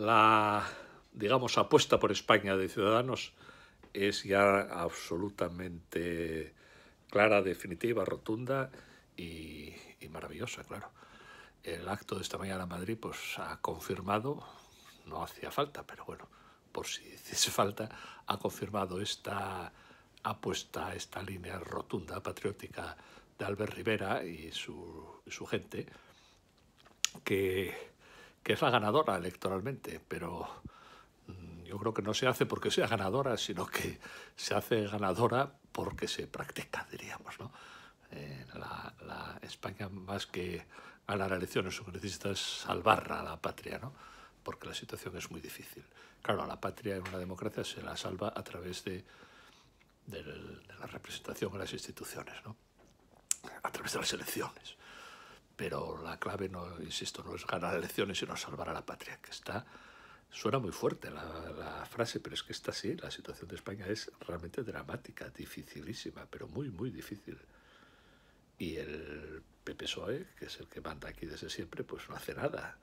la, digamos, apuesta por España de Ciudadanos es ya absolutamente clara, definitiva, rotunda y, maravillosa, claro. El acto de esta mañana en Madrid pues, ha confirmado, no hacía falta, pero bueno, por si hiciese falta, ha confirmado esta apuesta, esta línea rotunda, patriótica de Albert Rivera y su gente, que que es la ganadora electoralmente, pero mm, yo creo que no se hace porque sea ganadora, sino que se hace ganadora porque se practica, diríamos. ¿no? Eh, la, España, más que ganar elecciones, lo que necesita es salvar a la patria, ¿no? porque la situación es muy difícil. Claro, a la patria en una democracia se la salva a través de, la representación en las instituciones, ¿no? a través de las elecciones. Pero la clave, no, insisto, no es ganar elecciones, sino salvar a la patria, que está... Suena muy fuerte la, frase, pero es que está así. La situación de España es realmente dramática, dificilísima, pero muy, muy difícil. Y el PPSOE, que es el que manda aquí desde siempre, pues no hace nada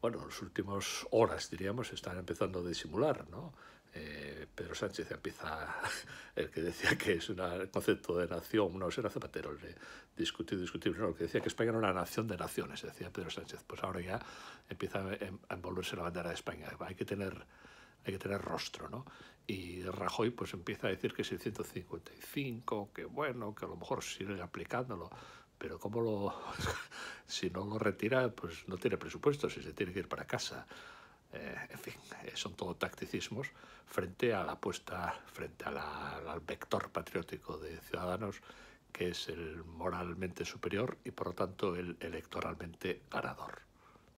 bueno, en las últimas horas, diríamos, están empezando a disimular, ¿no? Eh, Pedro Sánchez empieza, el que decía que es un concepto de nación, no, era Zapatero, el de discutir, discutir, no, el que decía que España era una nación de naciones, decía Pedro Sánchez. Pues ahora ya empieza a em, envolverse la bandera de España. Hay que tener, hay que tener rostro, ¿no? Y Rajoy pues empieza a decir que es el 155, que bueno, que a lo mejor sigue aplicándolo, pero cómo lo, si no lo retira, pues no tiene presupuesto, si se tiene que ir para casa. Eh, en fin, eh, son todo tacticismos frente a la apuesta, frente al vector patriótico de Ciudadanos, que es el moralmente superior y por lo tanto el electoralmente ganador.